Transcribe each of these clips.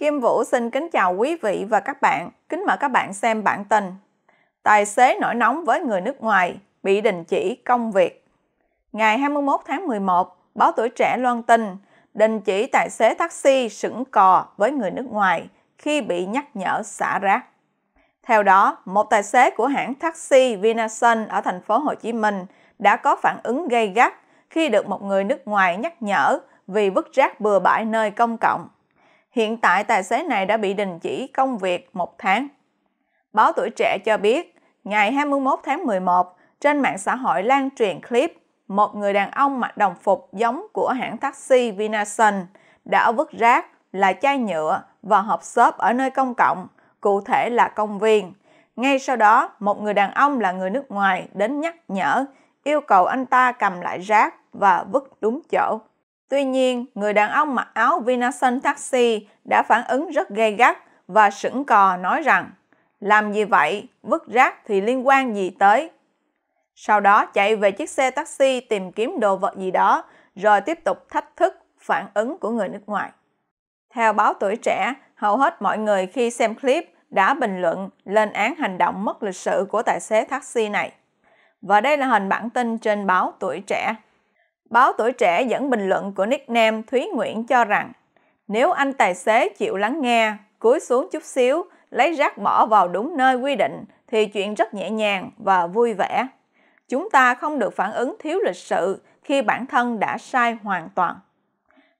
Kim Vũ xin kính chào quý vị và các bạn. Kính mời các bạn xem bản tin. Tài xế nổi nóng với người nước ngoài bị đình chỉ công việc. Ngày 21 tháng 11, báo tuổi trẻ loan tin đình chỉ tài xế taxi sững cò với người nước ngoài khi bị nhắc nhở xả rác. Theo đó, một tài xế của hãng taxi Vinasun ở thành phố Hồ Chí Minh đã có phản ứng gây gắt khi được một người nước ngoài nhắc nhở vì vứt rác bừa bãi nơi công cộng hiện tại tài xế này đã bị đình chỉ công việc một tháng. Báo Tuổi Trẻ cho biết, ngày 21 tháng 11, trên mạng xã hội lan truyền clip một người đàn ông mặc đồng phục giống của hãng taxi Vinasun đã vứt rác là chai nhựa và hộp xốp ở nơi công cộng, cụ thể là công viên. Ngay sau đó, một người đàn ông là người nước ngoài đến nhắc nhở, yêu cầu anh ta cầm lại rác và vứt đúng chỗ. Tuy nhiên, người đàn ông mặc áo Vinasun Taxi đã phản ứng rất gay gắt và sững cò nói rằng làm gì vậy, vứt rác thì liên quan gì tới. Sau đó chạy về chiếc xe taxi tìm kiếm đồ vật gì đó rồi tiếp tục thách thức phản ứng của người nước ngoài. Theo báo tuổi trẻ, hầu hết mọi người khi xem clip đã bình luận lên án hành động mất lịch sự của tài xế taxi này. Và đây là hình bản tin trên báo tuổi trẻ. Báo Tuổi Trẻ dẫn bình luận của nickname Thúy Nguyễn cho rằng nếu anh tài xế chịu lắng nghe, cúi xuống chút xíu, lấy rác bỏ vào đúng nơi quy định thì chuyện rất nhẹ nhàng và vui vẻ. Chúng ta không được phản ứng thiếu lịch sự khi bản thân đã sai hoàn toàn.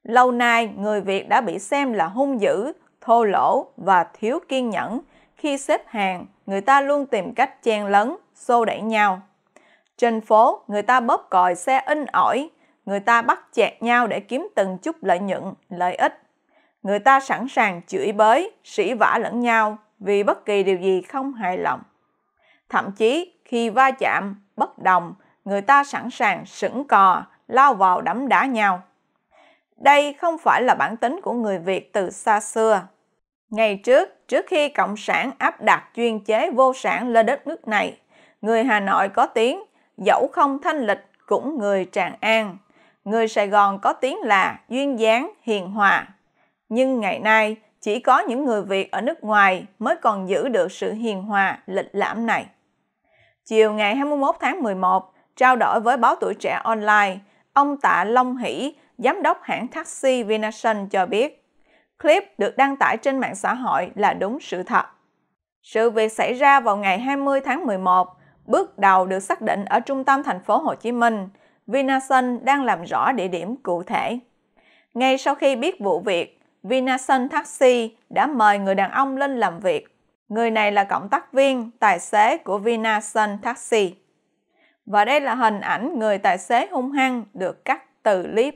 Lâu nay, người Việt đã bị xem là hung dữ, thô lỗ và thiếu kiên nhẫn. Khi xếp hàng, người ta luôn tìm cách chen lấn, xô đẩy nhau. Trên phố, người ta bóp còi xe in ỏi, người ta bắt chẹt nhau để kiếm từng chút lợi nhuận, lợi ích. Người ta sẵn sàng chửi bới, sỉ vả lẫn nhau vì bất kỳ điều gì không hài lòng. Thậm chí khi va chạm, bất đồng, người ta sẵn sàng sững cò, lao vào đấm đá nhau. Đây không phải là bản tính của người Việt từ xa xưa. Ngày trước, trước khi Cộng sản áp đặt chuyên chế vô sản lên đất nước này, người Hà Nội có tiếng, dẫu không thanh lịch cũng người Tràng An người Sài Gòn có tiếng là duyên dáng, hiền hòa. Nhưng ngày nay, chỉ có những người Việt ở nước ngoài mới còn giữ được sự hiền hòa, lịch lãm này. Chiều ngày 21 tháng 11, trao đổi với báo tuổi trẻ online, ông Tạ Long Hỷ, giám đốc hãng taxi Vinasun cho biết, clip được đăng tải trên mạng xã hội là đúng sự thật. Sự việc xảy ra vào ngày 20 tháng 11, bước đầu được xác định ở trung tâm thành phố Hồ Chí Minh – Vinasun đang làm rõ địa điểm cụ thể. Ngay sau khi biết vụ việc, Vinasun Taxi đã mời người đàn ông lên làm việc. Người này là cộng tác viên, tài xế của Vinasun Taxi. Và đây là hình ảnh người tài xế hung hăng được cắt từ clip.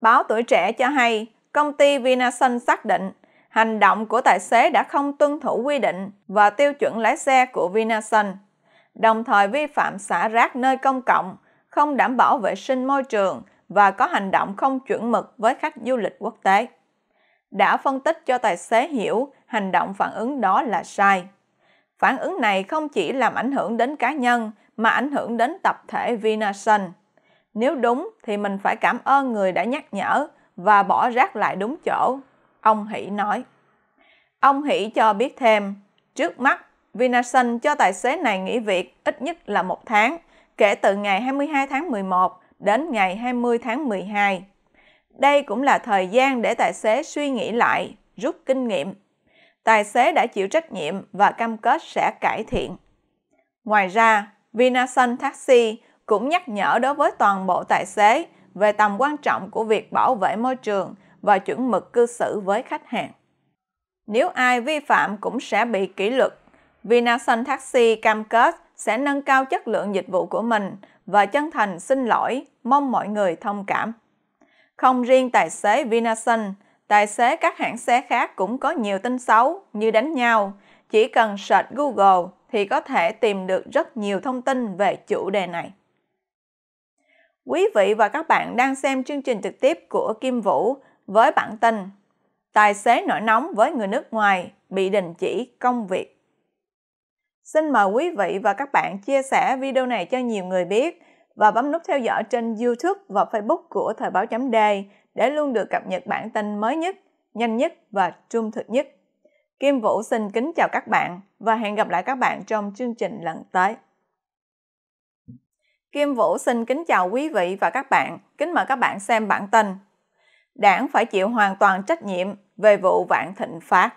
Báo Tuổi Trẻ cho hay, công ty Vinasun xác định hành động của tài xế đã không tuân thủ quy định và tiêu chuẩn lái xe của Vinasun, đồng thời vi phạm xả rác nơi công cộng không đảm bảo vệ sinh môi trường và có hành động không chuẩn mực với khách du lịch quốc tế. Đã phân tích cho tài xế hiểu hành động phản ứng đó là sai. Phản ứng này không chỉ làm ảnh hưởng đến cá nhân mà ảnh hưởng đến tập thể Vinasun. Nếu đúng thì mình phải cảm ơn người đã nhắc nhở và bỏ rác lại đúng chỗ, ông Hỷ nói. Ông Hỷ cho biết thêm, trước mắt Vinasun cho tài xế này nghỉ việc ít nhất là một tháng kể từ ngày 22 tháng 11 đến ngày 20 tháng 12. Đây cũng là thời gian để tài xế suy nghĩ lại, rút kinh nghiệm. Tài xế đã chịu trách nhiệm và cam kết sẽ cải thiện. Ngoài ra, Vinasun Taxi cũng nhắc nhở đối với toàn bộ tài xế về tầm quan trọng của việc bảo vệ môi trường và chuẩn mực cư xử với khách hàng. Nếu ai vi phạm cũng sẽ bị kỷ luật. Vinasun Taxi cam kết sẽ nâng cao chất lượng dịch vụ của mình và chân thành xin lỗi, mong mọi người thông cảm. Không riêng tài xế Vinasun, tài xế các hãng xe khác cũng có nhiều tin xấu như đánh nhau. Chỉ cần search Google thì có thể tìm được rất nhiều thông tin về chủ đề này. Quý vị và các bạn đang xem chương trình trực tiếp của Kim Vũ với bản tin Tài xế nổi nóng với người nước ngoài bị đình chỉ công việc. Xin mời quý vị và các bạn chia sẻ video này cho nhiều người biết và bấm nút theo dõi trên YouTube và Facebook của Thời báo chấm đề để luôn được cập nhật bản tin mới nhất, nhanh nhất và trung thực nhất. Kim Vũ xin kính chào các bạn và hẹn gặp lại các bạn trong chương trình lần tới. Kim Vũ xin kính chào quý vị và các bạn, kính mời các bạn xem bản tin. Đảng phải chịu hoàn toàn trách nhiệm về vụ vạn thịnh phát.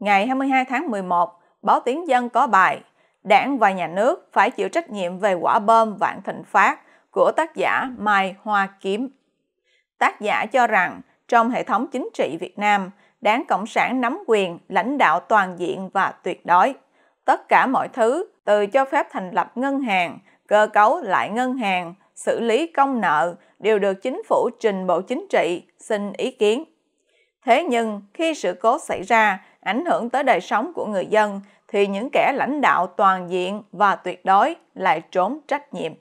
Ngày 22 tháng 11, Báo Tiếng Dân có bài Đảng và Nhà nước phải chịu trách nhiệm về quả bom vạn thịnh phát của tác giả Mai Hoa Kiếm. Tác giả cho rằng trong hệ thống chính trị Việt Nam, đảng Cộng sản nắm quyền, lãnh đạo toàn diện và tuyệt đối. Tất cả mọi thứ, từ cho phép thành lập ngân hàng, cơ cấu lại ngân hàng, xử lý công nợ đều được chính phủ trình Bộ Chính trị xin ý kiến. Thế nhưng khi sự cố xảy ra, ảnh hưởng tới đời sống của người dân thì những kẻ lãnh đạo toàn diện và tuyệt đối lại trốn trách nhiệm.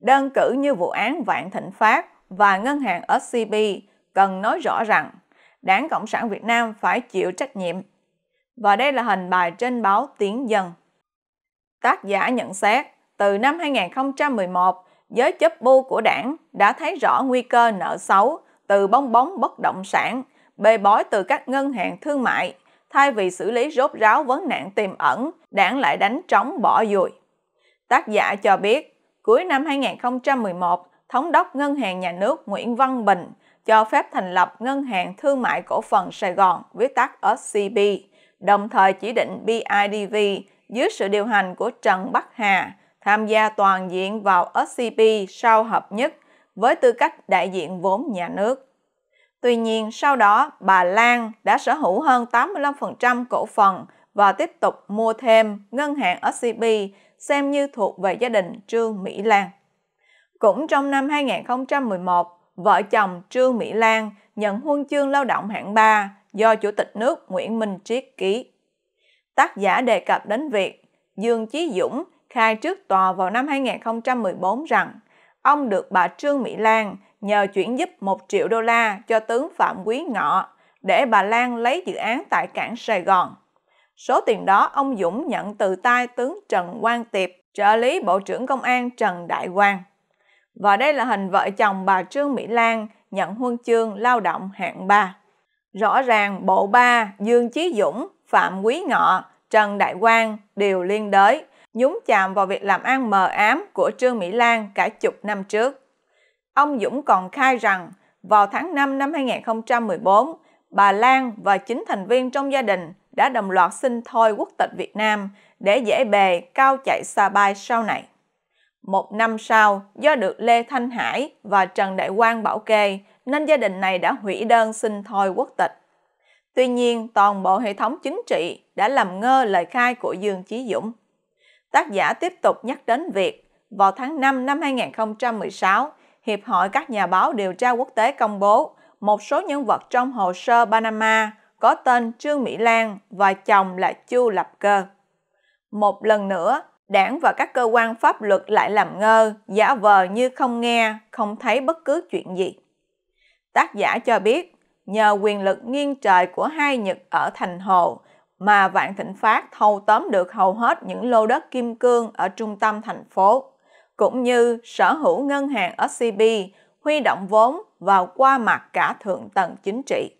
Đơn cử như vụ án Vạn Thịnh Phát và ngân hàng SCB cần nói rõ rằng Đảng Cộng sản Việt Nam phải chịu trách nhiệm. Và đây là hình bài trên báo Tiếng Dân. Tác giả nhận xét, từ năm 2011, giới chấp bu của đảng đã thấy rõ nguy cơ nợ xấu từ bong bóng bất động sản – bê bối từ các ngân hàng thương mại, thay vì xử lý rốt ráo vấn nạn tiềm ẩn, đảng lại đánh trống bỏ dùi. Tác giả cho biết, cuối năm 2011, Thống đốc Ngân hàng Nhà nước Nguyễn Văn Bình cho phép thành lập Ngân hàng Thương mại Cổ phần Sài Gòn, viết tắt ở đồng thời chỉ định BIDV dưới sự điều hành của Trần Bắc Hà tham gia toàn diện vào SCP sau hợp nhất với tư cách đại diện vốn nhà nước. Tuy nhiên, sau đó bà Lan đã sở hữu hơn 85% cổ phần và tiếp tục mua thêm ngân hàng SCB xem như thuộc về gia đình Trương Mỹ Lan. Cũng trong năm 2011, vợ chồng Trương Mỹ Lan nhận huân chương lao động hạng 3 do Chủ tịch nước Nguyễn Minh Triết ký. Tác giả đề cập đến việc Dương Chí Dũng khai trước tòa vào năm 2014 rằng ông được bà Trương Mỹ Lan – nhờ chuyển giúp 1 triệu đô la cho tướng Phạm Quý Ngọ để bà Lan lấy dự án tại cảng Sài Gòn. Số tiền đó ông Dũng nhận từ tay tướng Trần Quang Tiệp, trợ lý Bộ trưởng Công an Trần Đại Quang. Và đây là hình vợ chồng bà Trương Mỹ Lan nhận huân chương lao động hạng 3. Rõ ràng bộ ba Dương Chí Dũng, Phạm Quý Ngọ, Trần Đại Quang đều liên đới, nhúng chạm vào việc làm ăn mờ ám của Trương Mỹ Lan cả chục năm trước. Ông Dũng còn khai rằng vào tháng 5 năm 2014, bà Lan và 9 thành viên trong gia đình đã đồng loạt xin thôi quốc tịch Việt Nam để dễ bề cao chạy xa bay sau này. Một năm sau, do được Lê Thanh Hải và Trần Đại Quang bảo kê, nên gia đình này đã hủy đơn xin thôi quốc tịch. Tuy nhiên, toàn bộ hệ thống chính trị đã làm ngơ lời khai của Dương Chí Dũng. Tác giả tiếp tục nhắc đến việc, vào tháng 5 năm 2016, Hiệp hội các nhà báo điều tra quốc tế công bố một số nhân vật trong hồ sơ Panama có tên Trương Mỹ Lan và chồng là Chu Lập Cơ. Một lần nữa, đảng và các cơ quan pháp luật lại làm ngơ, giả vờ như không nghe, không thấy bất cứ chuyện gì. Tác giả cho biết, nhờ quyền lực nghiêng trời của hai Nhật ở thành hồ mà Vạn Thịnh Phát thâu tóm được hầu hết những lô đất kim cương ở trung tâm thành phố cũng như sở hữu ngân hàng SCB huy động vốn vào qua mặt cả thượng tầng chính trị.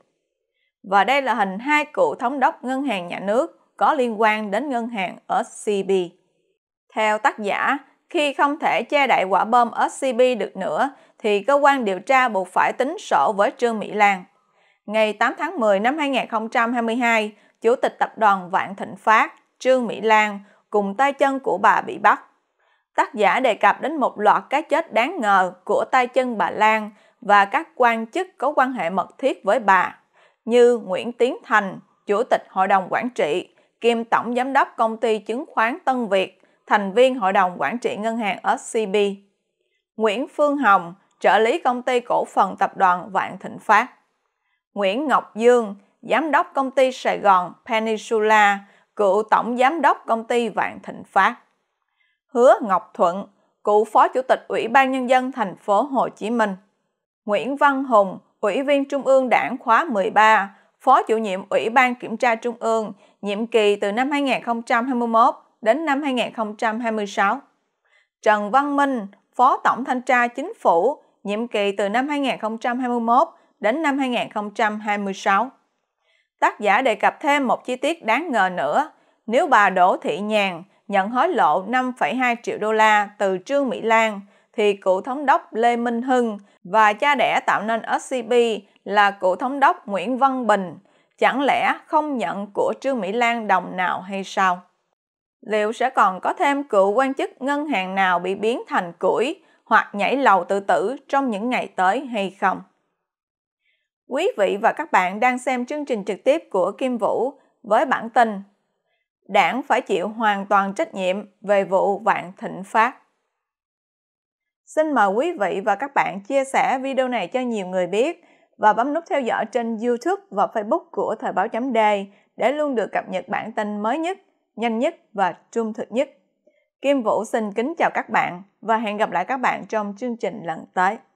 Và đây là hình hai cựu thống đốc ngân hàng nhà nước có liên quan đến ngân hàng SCB. Theo tác giả, khi không thể che đậy quả bom SCB được nữa, thì cơ quan điều tra buộc phải tính sổ với Trương Mỹ Lan. Ngày 8 tháng 10 năm 2022, Chủ tịch Tập đoàn Vạn Thịnh Phát Trương Mỹ Lan cùng tay chân của bà bị bắt tác giả đề cập đến một loạt cái chết đáng ngờ của tay chân bà Lan và các quan chức có quan hệ mật thiết với bà, như Nguyễn Tiến Thành, Chủ tịch Hội đồng Quản trị, kiêm Tổng Giám đốc Công ty Chứng khoán Tân Việt, thành viên Hội đồng Quản trị Ngân hàng SCB. Nguyễn Phương Hồng, trợ lý công ty cổ phần tập đoàn Vạn Thịnh Phát. Nguyễn Ngọc Dương, giám đốc công ty Sài Gòn Peninsula, cựu tổng giám đốc công ty Vạn Thịnh Phát. Hứa Ngọc Thuận, cựu Phó Chủ tịch Ủy ban Nhân dân thành phố Hồ Chí Minh. Nguyễn Văn Hùng, Ủy viên Trung ương Đảng khóa 13, Phó chủ nhiệm Ủy ban Kiểm tra Trung ương, nhiệm kỳ từ năm 2021 đến năm 2026. Trần Văn Minh, Phó Tổng Thanh tra Chính phủ, nhiệm kỳ từ năm 2021 đến năm 2026. Tác giả đề cập thêm một chi tiết đáng ngờ nữa, nếu bà Đỗ Thị Nhàn, nhận hối lộ 5,2 triệu đô la từ Trương Mỹ Lan, thì cựu thống đốc Lê Minh Hưng và cha đẻ tạo nên scb là cựu thống đốc Nguyễn Văn Bình, chẳng lẽ không nhận của Trương Mỹ Lan đồng nào hay sao? Liệu sẽ còn có thêm cựu quan chức ngân hàng nào bị biến thành củi hoặc nhảy lầu tự tử trong những ngày tới hay không? Quý vị và các bạn đang xem chương trình trực tiếp của Kim Vũ với bản tin đảng phải chịu hoàn toàn trách nhiệm về vụ vạn thịnh phát. Xin mời quý vị và các bạn chia sẻ video này cho nhiều người biết và bấm nút theo dõi trên YouTube và Facebook của Thời báo chấm đề để luôn được cập nhật bản tin mới nhất, nhanh nhất và trung thực nhất. Kim Vũ xin kính chào các bạn và hẹn gặp lại các bạn trong chương trình lần tới.